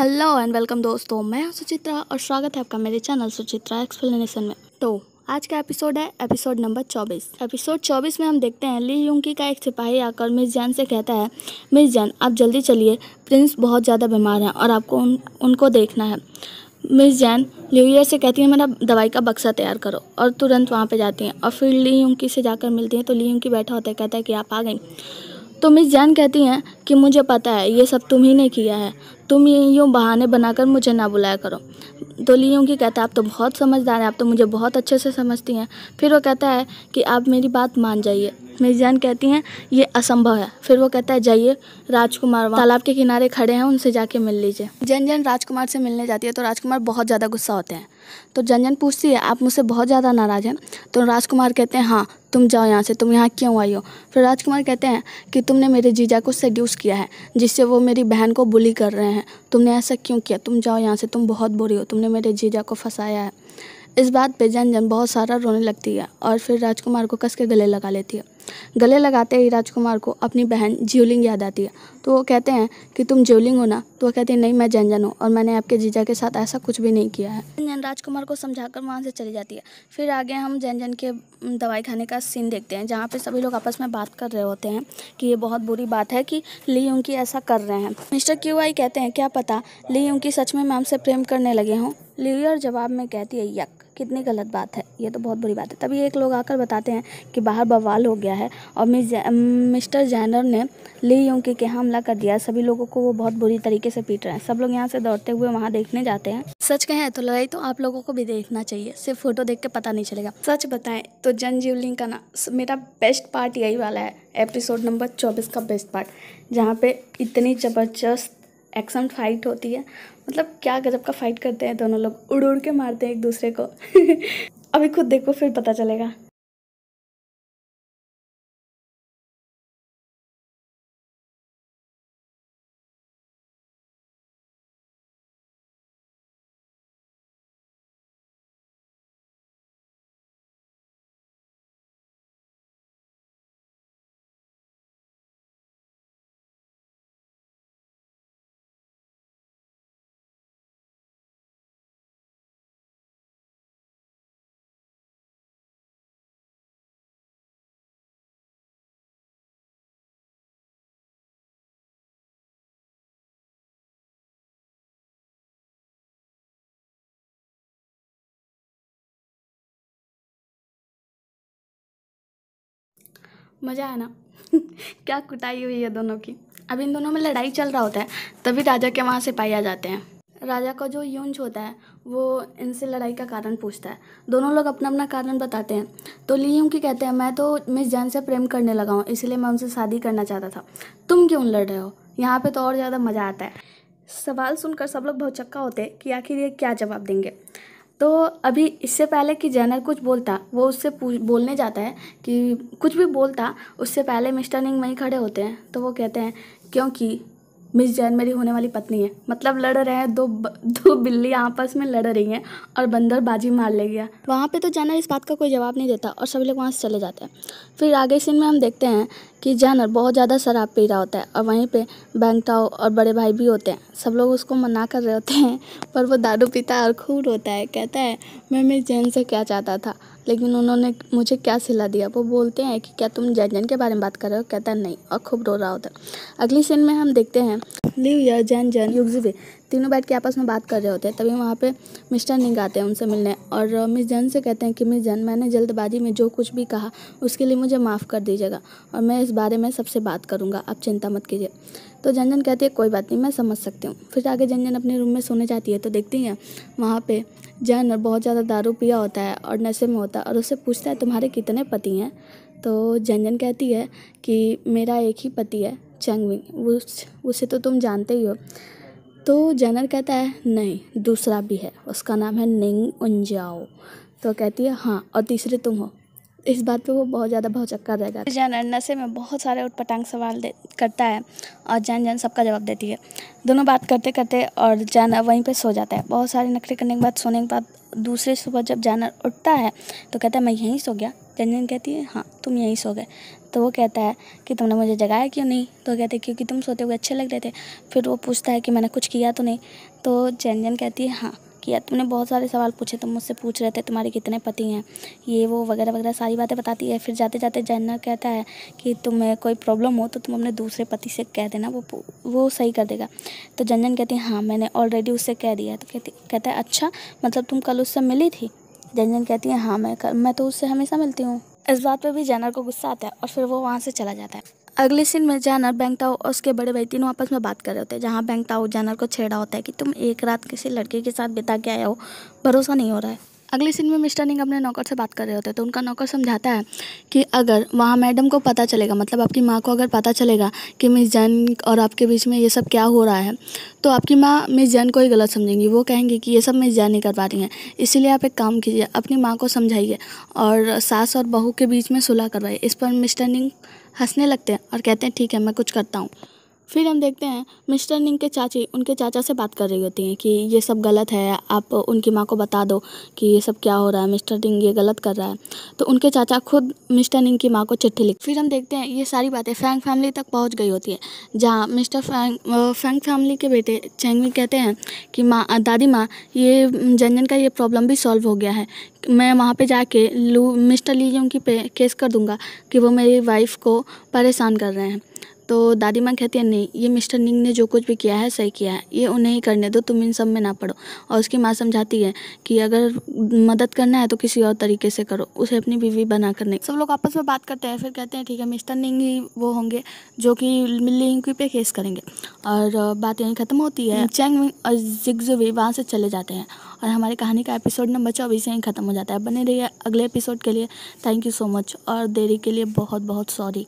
Hello and welcome दोस्तों मैं हूं सुचित्रा और स्वागत है आपका मेरे चैनल सुचित्रा एक्सप्लेनेशन में तो आज का एपिसोड है एपिसोड नंबर 24। एपिसोड 24 में हम देखते हैं ली यूंकी का एक सिपाही आकर मिस जैन से कहता है मिस जैन आप जल्दी चलिए प्रिंस बहुत ज़्यादा बीमार हैं और आपको उन उनको देखना है मिस जैन ल्यूयर से कहती है मेरा दवाई का बक्सा तैयार करो और तुरंत वहाँ पर जाती हैं और फिर ली यूंकी से जाकर मिलती हैं तो ली यूंकी बैठा होता है कहता है कि आप आ गई तो मिस जैन कहती हैं कि मुझे पता है ये सब तुम ही ने किया है तुम ये यूँ बहाने बनाकर मुझे ना बुलाया करो तो ली यूँ की कहता है आप तो बहुत समझदार हैं आप तो मुझे बहुत अच्छे से समझती हैं फिर वो कहता है कि आप मेरी बात मान जाइए मेरी जान कहती हैं ये असंभव है फिर वो कहता है जाइए राजकुमार तालाब के किनारे खड़े हैं उनसे जाके मिल लीजिए जन जन राजकुमार से मिलने जाती है तो राजकुमार बहुत ज़्यादा गुस्सा होते हैं तो जन जन पूछती है आप मुझसे बहुत ज़्यादा नाराज़ हैं तो राजकुमार कहते हैं हाँ तुम जाओ यहाँ से तुम यहाँ क्यों आई हो फिर राजकुमार कहते हैं कि तुमने मेरे जीजा को सेड्यूस किया है जिससे वो मेरी बहन को बुली कर रहे हैं तुमने ऐसा क्यों किया तुम जाओ यहाँ से तुम बहुत बुरी हो तुमने मेरे जीजा को फंसाया है इस बात पे जन जन बहुत सारा रोने लगती है और फिर राजकुमार को कस के गले लगा लेती है गले लगाते ही राजकुमार को अपनी बहन ज्योलिंग याद आती है तो वो कहते हैं कि तुम ज्योलिंग हो ना तो वो कहते हैं नहीं मैं जंजन हूँ और मैंने आपके जीजा के साथ ऐसा कुछ भी नहीं किया है जंजन राजकुमार को समझाकर वहाँ से चली जाती है फिर आगे हम जन के दवाई खाने का सीन देखते हैं जहाँ पर सभी लोग आपस में बात कर रहे होते हैं कि ये बहुत बुरी बात है कि ली उनकी ऐसा कर रहे हैं मिस्टर क्यू कहते हैं क्या पता ली उनकी सच में मैम से प्रेम करने लगे हों और जवाब में कहती है यक कितनी गलत बात है ये तो बहुत बुरी बात है तभी एक लोग आकर बताते हैं कि बाहर बवाल हो गया है और मिस्टर जैनर ने ली यूँ के हमला कर दिया सभी लोगों को वो बहुत बुरी तरीके से पीट रहे हैं सब लोग यहाँ से दौड़ते हुए वहाँ देखने जाते हैं सच कहें तो लड़ाई तो आप लोगों को भी देखना चाहिए सिर्फ फोटो देख के पता नहीं चलेगा सच बताएं तो जनजीवलिंग का ना मेरा बेस्ट पार्ट यही वाला है एपिसोड नंबर चौबीस का बेस्ट पार्ट जहाँ पे इतनी ज़बरदस्त एक्सम फाइट होती है मतलब क्या गजब का फाइट करते हैं दोनों लोग उड़ उड़ के मारते हैं एक दूसरे को अभी खुद देखो फिर पता चलेगा मज़ा है ना क्या कुटाई हुई है दोनों की अब इन दोनों में लड़ाई चल रहा होता है तभी राजा के वहाँ सिपाही आ जाते हैं राजा का जो यूंज होता है वो इनसे लड़ाई का कारण पूछता है दोनों लोग अपना अपना कारण बताते हैं तो ली यूं की कहते हैं मैं तो मिस जैन से प्रेम करने लगा हूँ इसलिए मैं उनसे शादी करना चाहता था तुम क्यों लड़ रहे हो यहाँ पे तो और ज़्यादा मज़ा आता है सवाल सुनकर सब लोग बहुत चक्का होते हैं कि आखिर ये क्या जवाब देंगे तो अभी इससे पहले कि जैनर कुछ बोलता वो उससे बोलने जाता है कि कुछ भी बोलता उससे पहले मिस्टर निंग वहीं खड़े होते हैं तो वो कहते हैं क्योंकि मिस जैन मेरी होने वाली पत्नी है मतलब लड़ रहे हैं दो दो बिल्ली आपस में लड़ रही हैं और बंदर बाजी मार ले गया वहाँ पे तो जानर इस बात का कोई जवाब नहीं देता और सभी लोग वहाँ से चले जाते हैं फिर आगे सीन में हम देखते हैं कि जानर बहुत ज़्यादा शराब पी रहा होता है और वहीं पे बैंगटाओ और बड़े भाई भी होते हैं सब लोग उसको मना कर रहे होते हैं पर वो दारू पीता और खूब रोता है कहता है मैं मिस जैन से क्या चाहता था लेकिन उन्होंने मुझे क्या सिला दिया वो बोलते हैं कि क्या तुम जैन के बारे में बात कर रहे हो कहता है नहीं और खूब रो रहा होता अगली सीन में हम देखते हैं या जैन जैन भी तीनों बैठ के आपस में बात कर रहे होते हैं तभी वहाँ पे मिस्टर निंग आते हैं उनसे मिलने और मिस जैन से कहते हैं कि मिस जैन मैंने जल्दबाजी में जो कुछ भी कहा उसके लिए मुझे माफ़ कर दीजिएगा और मैं इस बारे में सबसे बात करूँगा आप चिंता मत कीजिए तो जंजन कहती है कोई बात नहीं मैं समझ सकती हूँ फिर आगे जंजन अपने रूम में सोने जाती है तो देखती हैं वहाँ पर जैन और बहुत ज़्यादा दारू पिया होता है और नशे में होता है और उससे पूछता है तुम्हारे कितने पति हैं तो जंजन कहती है कि मेरा एक ही पति है चैंगविंग उस उसे तो तुम जानते ही हो तो जनर कहता है नहीं दूसरा भी है उसका नाम है निंग उनजाओ तो कहती है हाँ और तीसरे तुम हो इस बात पे वो बहुत ज़्यादा बहुत चक्का रहेगा जैन नशे में बहुत सारे पटांग सवाल दे करता है और जैन जैन सबका जवाब देती है दोनों बात करते करते और जैन वहीं पे सो जाता है बहुत सारे नखरे करने के बाद सोने के बाद दूसरे सुबह जब जानर उठता है तो कहता है मैं यहीं सो गया जैन जैन कहती है हाँ तुम यहीं सो गए तो वो कहता है कि तुमने मुझे जगाया क्यों नहीं तो कहते क्योंकि तुम सोते हुए अच्छे लग रहे थे फिर वो पूछता है कि मैंने कुछ किया तो नहीं तो जैन कहती है हाँ किया तो तुमने बहुत सारे सवाल पूछे तुम मुझसे पूछ रहे थे तुम्हारे कितने पति हैं ये वो वगैरह वगैरह सारी बातें बताती है फिर जाते जाते जैनर कहता है कि तुम्हें कोई प्रॉब्लम हो तो तुम अपने दूसरे पति से कह देना वो वो सही कर देगा तो जंजन कहती है हाँ मैंने ऑलरेडी उससे कह दिया तो कहती कहता है अच्छा मतलब तुम कल उससे मिली थी जंजन कहती है हाँ मैं मैं तो उससे हमेशा मिलती हूँ इस बात पर भी जैनर को गुस्सा आता है और फिर वो वहाँ से चला जाता है अगले सीन में जैनर बैंक ताओ और उसके बड़े भाई तीनों आपस में बात कर रहे होते हैं जहाँ बैंक ताओ जैनर को छेड़ा होता है कि तुम एक रात किसी लड़के के साथ बिता के आया हो भरोसा नहीं हो रहा है अगले सीन में मिस्टर निंग अपने नौकर से बात कर रहे होते हैं तो उनका नौकर समझाता है कि अगर वहाँ मैडम को पता चलेगा मतलब आपकी माँ को अगर पता चलेगा कि मिस जैन और आपके बीच में ये सब क्या हो रहा है तो आपकी माँ मिस जैन को ही गलत समझेंगी वो कहेंगी कि ये सब मिस जैन ही करवा रही हैं इसीलिए आप एक काम कीजिए अपनी माँ को समझाइए और सास और बहू के बीच में सुलह करवाइए इस पर मिस्टर निंग हंसने लगते हैं और कहते हैं ठीक है मैं कुछ करता हूँ फिर हम देखते हैं मिस्टर निंग के चाची उनके चाचा से बात कर रही होती हैं कि ये सब गलत है आप उनकी माँ को बता दो कि ये सब क्या हो रहा है मिस्टर निंग ये गलत कर रहा है तो उनके चाचा खुद मिस्टर निंग की माँ को चिट्ठी लिख फिर हम देखते हैं ये सारी बातें फ्रैंक फैमिली तक पहुँच गई होती है जहाँ मिस्टर फ्रैंक फ्रैंक फैमिली के बेटे चैंगवी कहते हैं कि माँ दादी माँ ये जनजन का ये प्रॉब्लम भी सॉल्व हो गया है मैं वहाँ पे जाके लू मिस्टर लीजों की पे केस कर दूँगा कि वो मेरी वाइफ को परेशान कर रहे हैं तो दादी माँ कहती है नहीं ये मिस्टर निंग ने जो कुछ भी किया है सही किया है ये उन्हें ही करने दो तुम इन सब में ना पढ़ो और उसकी माँ समझाती है कि अगर मदद करना है तो किसी और तरीके से करो उसे अपनी बीवी बना कर नहीं सब लोग आपस में बात करते हैं फिर कहते हैं ठीक है मिस्टर निंग ही वो होंगे जो कि लिंग पे केस करेंगे और बात यहीं ख़त्म होती है चैंग और जिग्जुवी वहाँ से चले जाते हैं और हमारी कहानी का एपिसोड नंबर चौबीस यहीं ख़त्म हो जाता है बने रहिए अगले एपिसोड के लिए थैंक यू सो मच और देरी के लिए बहुत बहुत सॉरी